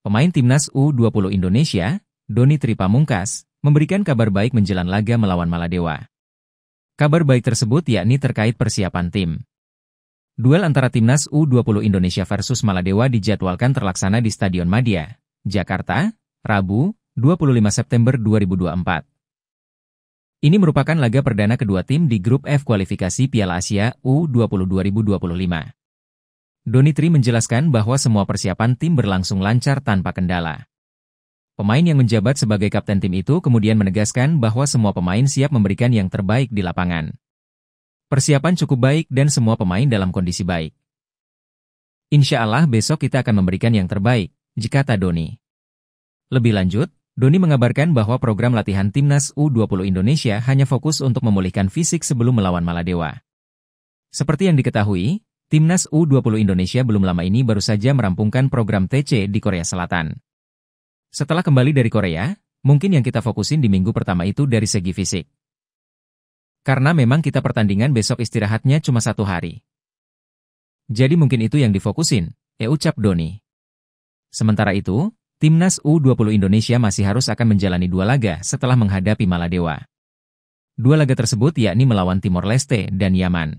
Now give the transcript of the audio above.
Pemain timnas U20 Indonesia, Doni Tripamungkas, memberikan kabar baik menjelang laga melawan Maladewa. Kabar baik tersebut yakni terkait persiapan tim. Duel antara timnas U20 Indonesia versus Maladewa dijadwalkan terlaksana di Stadion Madia, Jakarta, Rabu, 25 September 2024. Ini merupakan laga perdana kedua tim di grup F kualifikasi Piala Asia U20 2025. Doni Tri menjelaskan bahwa semua persiapan tim berlangsung lancar tanpa kendala. Pemain yang menjabat sebagai kapten tim itu kemudian menegaskan bahwa semua pemain siap memberikan yang terbaik di lapangan. Persiapan cukup baik dan semua pemain dalam kondisi baik. Insya Allah besok kita akan memberikan yang terbaik, jika tak Doni. Lebih lanjut, Doni mengabarkan bahwa program latihan Timnas U20 Indonesia hanya fokus untuk memulihkan fisik sebelum melawan Maladewa. Seperti yang diketahui, Timnas U20 Indonesia belum lama ini baru saja merampungkan program TC di Korea Selatan. Setelah kembali dari Korea, mungkin yang kita fokusin di minggu pertama itu dari segi fisik. Karena memang kita pertandingan besok istirahatnya cuma satu hari. Jadi mungkin itu yang difokusin, e ucap Doni. Sementara itu, Timnas U20 Indonesia masih harus akan menjalani dua laga setelah menghadapi Maladewa. Dua laga tersebut yakni melawan Timor Leste dan Yaman.